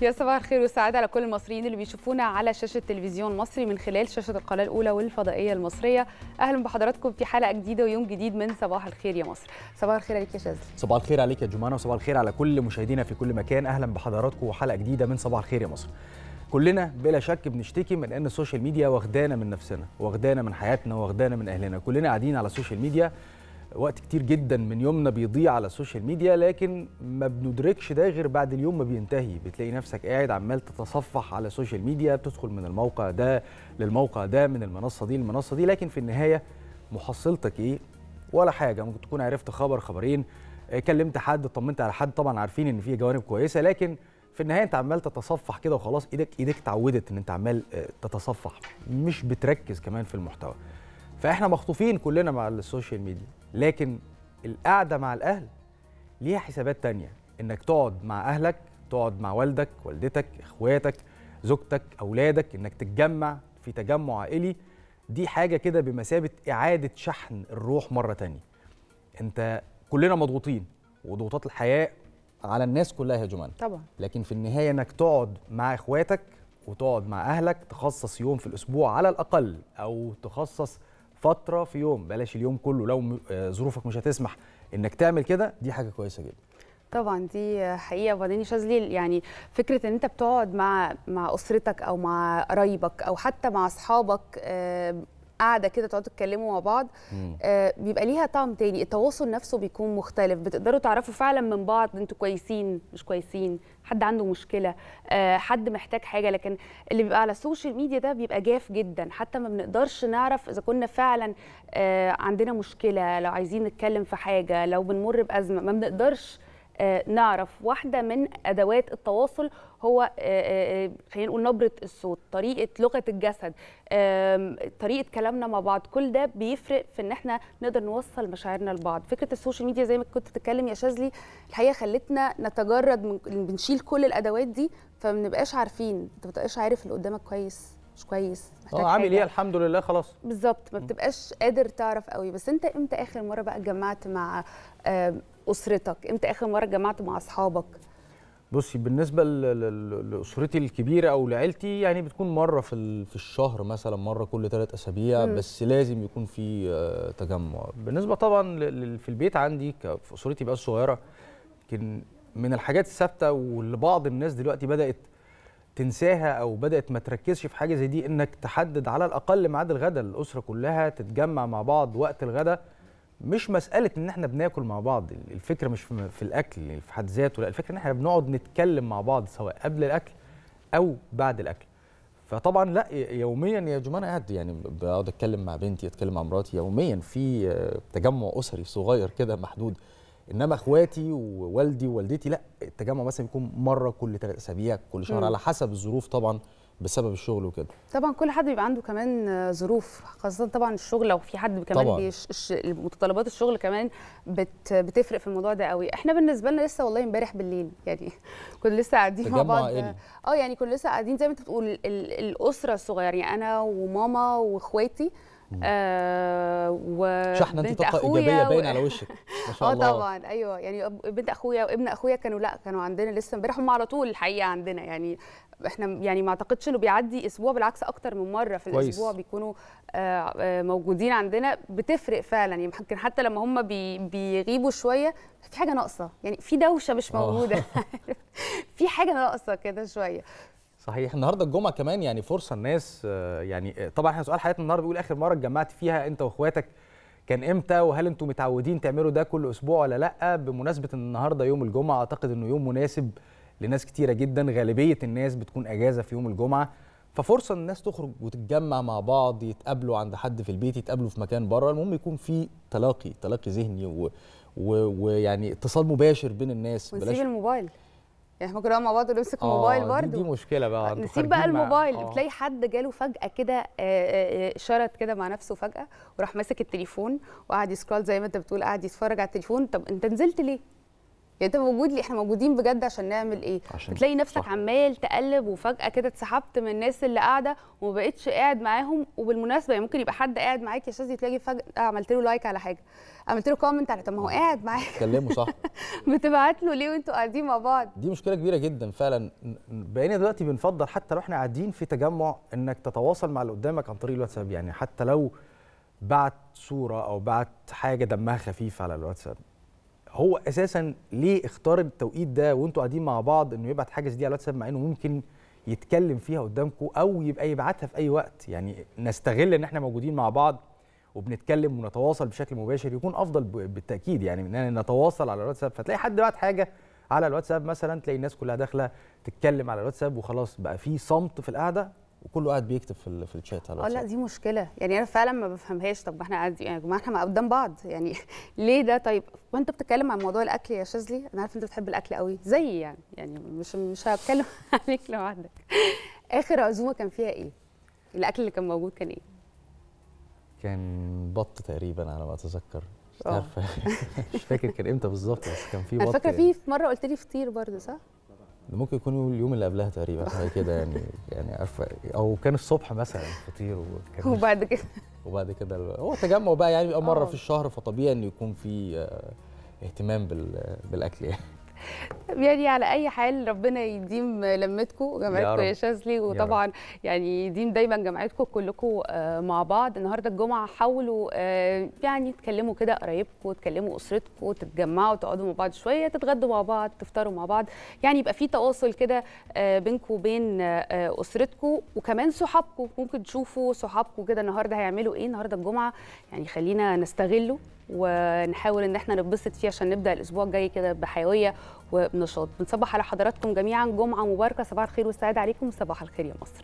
يا صباح الخير والسعاده على كل المصريين اللي بيشوفونا على شاشه تلفزيون المصري من خلال شاشه القناه الاولى والفضائيه المصريه اهلا بحضراتكم في حلقه جديده ويوم جديد من صباح الخير يا مصر صباح الخير عليك يا شاذلي صباح الخير عليك يا جمانه وصباح الخير على كل مشاهدينا في كل مكان اهلا بحضراتكم وحلقه جديده من صباح الخير يا مصر كلنا بلا شك بنشتكي من ان السوشيال ميديا واخدانا من نفسنا واخدانا من حياتنا واخدانا من اهلنا كلنا قاعدين على السوشيال ميديا وقت كتير جدا من يومنا بيضيع على السوشيال ميديا لكن ما بندركش ده غير بعد اليوم ما بينتهي بتلاقي نفسك قاعد عمال تتصفح على السوشيال ميديا بتدخل من الموقع ده للموقع ده من المنصه دي للمنصه دي لكن في النهايه محصلتك ايه ولا حاجه ممكن تكون عرفت خبر خبرين آه، كلمت حد طمنت على حد طبعا عارفين ان في جوانب كويسه لكن في النهايه انت عمال تتصفح كده وخلاص ايدك ايدك اتعودت ان انت عمال آه، تتصفح مش بتركز كمان في المحتوى فاحنا مخطوفين كلنا مع السوشيال ميديا لكن القعده مع الاهل ليها حسابات تانية انك تقعد مع اهلك تقعد مع والدك والدتك اخواتك زوجتك اولادك انك تتجمع في تجمع عائلي دي حاجه كده بمثابه اعاده شحن الروح مره تانية انت كلنا مضغوطين وضغوطات الحياه على الناس كلها يا جمال طبعا لكن في النهايه انك تقعد مع اخواتك وتقعد مع اهلك تخصص يوم في الاسبوع على الاقل او تخصص فتره في يوم بلاش اليوم كله لو آه، ظروفك مش هتسمح انك تعمل كده دي حاجه كويسه جدا طبعا دي حقيقه وبعدين يا شاذلي يعني فكره ان انت بتقعد مع مع اسرتك او مع قرايبك او حتى مع اصحابك آه، قاعده كده تقعدوا تتكلموا مع بعض آه بيبقى ليها طعم تاني التواصل نفسه بيكون مختلف بتقدروا تعرفوا فعلا من بعض انتوا كويسين مش كويسين حد عنده مشكله آه حد محتاج حاجه لكن اللي بيبقى على السوشيال ميديا ده بيبقى جاف جدا حتى ما بنقدرش نعرف اذا كنا فعلا آه عندنا مشكله لو عايزين نتكلم في حاجه لو بنمر بازمه ما بنقدرش آه، نعرف واحده من ادوات التواصل هو آه، آه، خلينا نقول نبره الصوت طريقه لغه الجسد طريقه كلامنا مع بعض كل ده بيفرق في ان احنا نقدر نوصل مشاعرنا لبعض فكره السوشيال ميديا زي ما كنت بتتكلم يا شاذلي الحقيقه خلتنا نتجرد من بنشيل كل الادوات دي فما بنبقاش عارفين انت ما بتبقاش عارف اللي قدامك كويس مش كويس محتاج اه عامل ايه الحمد لله خلاص بالظبط ما بتبقاش قادر تعرف قوي بس انت امتى اخر مره بقى اتجمعت مع اسرتك امتى اخر مره جمعت مع اصحابك بصي بالنسبه لاسرتي الكبيره او لعيلتي يعني بتكون مره في في الشهر مثلا مره كل ثلاث اسابيع م. بس لازم يكون في آه، تجمع بالنسبه طبعا في البيت عندي في اسرتي بقى الصغيره يمكن من الحاجات الثابته واللي بعض الناس دلوقتي بدات تنساها او بدات ما تركزش في حاجه زي دي انك تحدد على الاقل ميعاد الغداء الاسره كلها تتجمع مع بعض وقت الغداء مش مساله ان احنا بناكل مع بعض الفكره مش في, الاكل في حد ذاته لا الفكره ان احنا بنقعد نتكلم مع بعض سواء قبل الاكل او بعد الاكل فطبعا لا يوميا يا أنا قاعد يعني بقعد اتكلم مع بنتي اتكلم مع مراتي يوميا في تجمع اسري صغير كده محدود انما اخواتي ووالدي ووالدتي لا التجمع مثلا بيكون مره كل ثلاث اسابيع كل شهر على حسب الظروف طبعا بسبب الشغل وكده طبعا كل حد بيبقى عنده كمان ظروف خاصه طبعا الشغل لو في حد كمان بيش... متطلبات الشغل كمان بت... بتفرق في الموضوع ده قوي احنا بالنسبه لنا لسه والله امبارح بالليل يعني كنا لسه قاعدين مع بعض اه يعني كنا لسه قاعدين زي ما انت بتقول ال... الاسره الصغيره يعني انا وماما واخواتي آه، و شحنة انت طاقه ايجابيه باين على وشك ما شاء آه، الله اه طبعا ايوه يعني بنت اخويا وابن اخويا كانوا لا كانوا عندنا لسه امبارح هم على طول الحقيقه عندنا يعني احنا يعني ما اعتقدش انه بيعدي اسبوع بالعكس اكتر من مره في الاسبوع ويس. بيكونوا آه، موجودين عندنا بتفرق فعلا يمكن يعني حتى لما هم بيغيبوا شويه في حاجه ناقصه يعني في دوشه مش موجوده في حاجه ناقصه كده شويه صحيح النهارده الجمعه كمان يعني فرصه الناس آه، يعني آه، طبعا احنا سؤال حياتنا النهارده بيقول اخر مره اتجمعت فيها انت واخواتك كان امتى وهل انتم متعودين تعملوا ده كل اسبوع ولا لا بمناسبه ان النهارده يوم الجمعه اعتقد انه يوم مناسب لناس كتيره جدا غالبيه الناس بتكون اجازه في يوم الجمعه ففرصه ان الناس تخرج وتتجمع مع بعض يتقابلوا عند حد في البيت يتقابلوا في مكان بره المهم يكون في تلاقي تلاقي ذهني ويعني و... و... اتصال مباشر بين الناس ونسيب بلاش... الموبايل يعني احنا كنا مع بعض نمسك آه، الموبايل برضه دي, دي مشكله بقى نسيب بقى الموبايل أوه. تلاقي حد جاله فجاه كده آه، آه، شرط كده مع نفسه فجاه وراح ماسك التليفون وقعد يسكرول زي ما انت بتقول قعد يتفرج على التليفون طب انت نزلت ليه؟ يعني انت موجود ليه احنا موجودين بجد عشان نعمل ايه عشان بتلاقي نفسك صح. عمال تقلب وفجاه كده اتسحبت من الناس اللي قاعده وما بقتش قاعد معاهم وبالمناسبه يعني ممكن يبقى حد قاعد معاك يا استاذ تلاقي فجاه عملت له لايك على حاجه عملت له كومنت على طب ما هو آه. قاعد معاك كلمه صح بتبعت له ليه وانتوا قاعدين مع بعض دي مشكله كبيره جدا فعلا بقينا دلوقتي بنفضل حتى لو احنا قاعدين في تجمع انك تتواصل مع اللي قدامك عن طريق الواتساب يعني حتى لو بعت صوره او بعت حاجه دمها خفيف على الواتساب هو اساسا ليه اختار التوقيت ده وانتوا قاعدين مع بعض انه يبعت حاجز دي على الواتساب مع انه ممكن يتكلم فيها قدامكم او يبقى يبعتها في اي وقت يعني نستغل ان احنا موجودين مع بعض وبنتكلم ونتواصل بشكل مباشر يكون افضل بالتاكيد يعني اننا نتواصل على الواتساب فتلاقي حد بعت حاجه على الواتساب مثلا تلاقي الناس كلها داخله تتكلم على الواتساب وخلاص بقى في صمت في القعده وكله قاعد بيكتب في في الشات على اه لا دي مشكله يعني انا فعلا ما بفهمهاش طب احنا قاعد يعني يا جماعه احنا قدام بعض يعني ليه ده طيب وانت بتتكلم عن موضوع الاكل يا شاذلي انا عارفه انت بتحب الاكل قوي زيي يعني يعني مش مش هتكلم عليك لوحدك اخر عزومه كان فيها ايه الاكل اللي كان موجود كان ايه كان بط تقريبا على ما اتذكر مش آه. عارفه مش فاكر كان امتى بالظبط بس كان في بط انا فاكره يعني. في مره قلت لي فطير برضه صح ده ممكن يكون اليوم اللي قبلها تقريبا حاجه كده يعني يعني عارفه او كان الصبح مثلا فطير وكان وبعد كده وبعد كده هو تجمع بقى يعني بيبقى مره اه. في الشهر فطبيعي انه يكون في آه، اهتمام بالاكل يعني يعني على اي حال ربنا يديم لمتكم وجامعتكم يا, يا شاذلي وطبعا يا يعني يديم دايما جمعتكم كلكم آه، مع بعض النهارده الجمعه حاولوا آه، يعني تكلموا كده قرايبكم تكلموا اسرتكم تتجمعوا تقعدوا مع بعض شويه تتغدوا مع بعض تفطروا مع بعض يعني يبقى في تواصل كده آه، بينكم وبين اسرتكم وكمان صحابكم ممكن تشوفوا صحابكم كده النهارده هيعملوا ايه النهارده الجمعه يعني خلينا نستغله ونحاول ان احنا نتبسط فيه عشان نبدا الاسبوع الجاي كده بحيويه وبنشاط بنصبح على حضراتكم جميعا جمعه مباركه صباح الخير والسعاده عليكم صباح الخير يا مصر